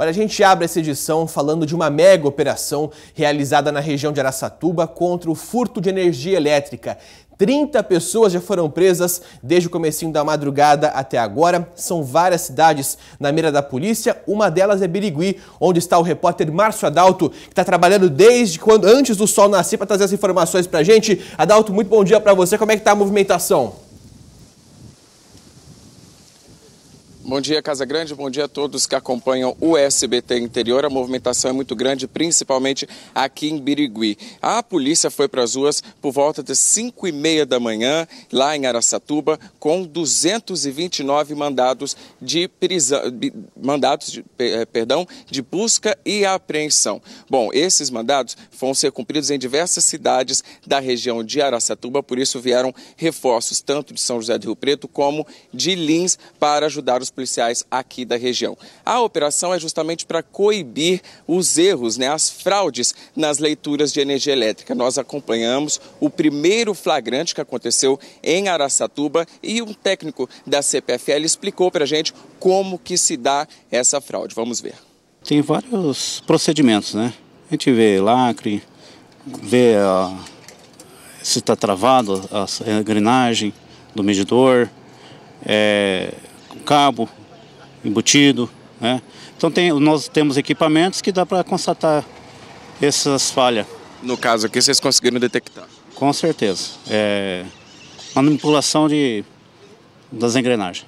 Olha, a gente abre essa edição falando de uma mega operação realizada na região de Araçatuba contra o furto de energia elétrica. 30 pessoas já foram presas desde o comecinho da madrugada até agora. São várias cidades na mira da polícia. Uma delas é Birigui, onde está o repórter Márcio Adalto, que está trabalhando desde quando antes do sol nascer para trazer as informações para a gente. Adalto, muito bom dia para você. Como é que está a movimentação? Bom dia, Casa Grande. Bom dia a todos que acompanham o SBT Interior. A movimentação é muito grande, principalmente aqui em Birigui. A polícia foi para as ruas por volta das 5 e meia da manhã, lá em Araçatuba, com 229 mandados de prisão, mandados de, eh, perdão, de busca e apreensão. Bom, esses mandados vão ser cumpridos em diversas cidades da região de Araçatuba, por isso vieram reforços tanto de São José do Rio Preto como de Lins para ajudar os policiais aqui da região. A operação é justamente para coibir os erros, né, as fraudes nas leituras de energia elétrica. Nós acompanhamos o primeiro flagrante que aconteceu em Araçatuba e um técnico da CPFL explicou para a gente como que se dá essa fraude. Vamos ver. Tem vários procedimentos, né? A gente vê lacre, vê ah, se está travado a, engrenagem do medidor, é, com cabo embutido, né? Então tem, nós temos equipamentos que dá para constatar essas falhas. No caso aqui, vocês conseguiram detectar? Com certeza. É, manipulação de, das engrenagens.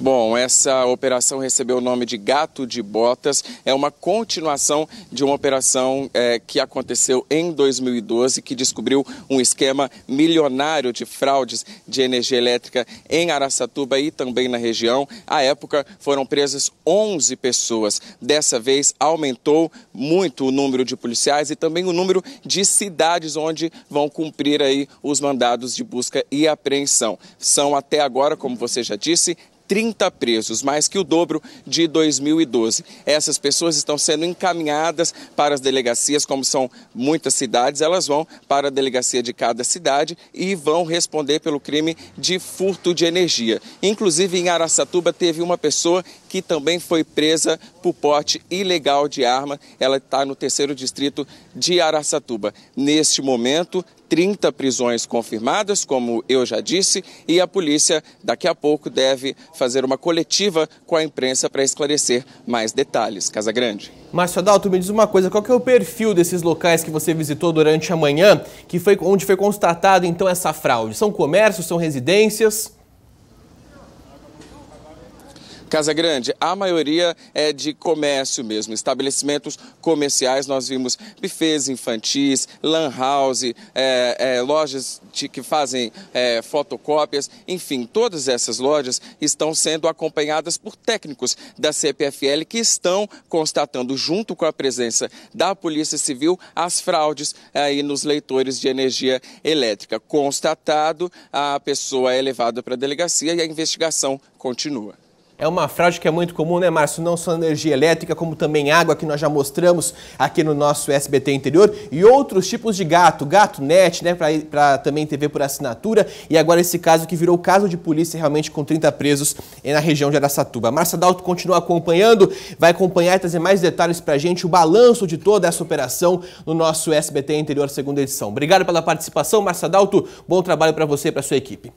Bom, essa operação recebeu o nome de Gato de Botas. É uma continuação de uma operação é, que aconteceu em 2012, que descobriu um esquema milionário de fraudes de energia elétrica em Araçatuba e também na região. À época, foram presas 11 pessoas. Dessa vez, aumentou muito o número de policiais e também o número de cidades onde vão cumprir aí os mandados de busca e apreensão. São até agora, como você já disse, 30 presos, mais que o dobro de 2012. Essas pessoas estão sendo encaminhadas para as delegacias, como são muitas cidades, elas vão para a delegacia de cada cidade e vão responder pelo crime de furto de energia. Inclusive em Araçatuba teve uma pessoa que também foi presa por porte ilegal de arma. Ela está no terceiro distrito de Araçatuba. Neste momento, 30 prisões confirmadas, como eu já disse, e a polícia daqui a pouco deve fazer uma coletiva com a imprensa para esclarecer mais detalhes. Casa Grande. Márcio Adalto, me diz uma coisa, qual que é o perfil desses locais que você visitou durante a manhã, que foi onde foi constatado então essa fraude? São comércios, são residências? Casa Grande, a maioria é de comércio mesmo, estabelecimentos comerciais. Nós vimos bufês infantis, lan house, é, é, lojas de, que fazem é, fotocópias, enfim, todas essas lojas estão sendo acompanhadas por técnicos da CPFL que estão constatando, junto com a presença da Polícia Civil, as fraudes é, aí nos leitores de energia elétrica. Constatado, a pessoa é levada para a delegacia e a investigação continua. É uma fraude que é muito comum, né, Márcio? Não só energia elétrica, como também água, que nós já mostramos aqui no nosso SBT interior, e outros tipos de gato, gato net, né, para também TV por assinatura, e agora esse caso que virou caso de polícia realmente com 30 presos na região de Aracatuba. Márcia Dalto continua acompanhando, vai acompanhar e trazer mais detalhes para a gente, o balanço de toda essa operação no nosso SBT interior segunda edição. Obrigado pela participação, Márcia Dalto, bom trabalho para você e para sua equipe.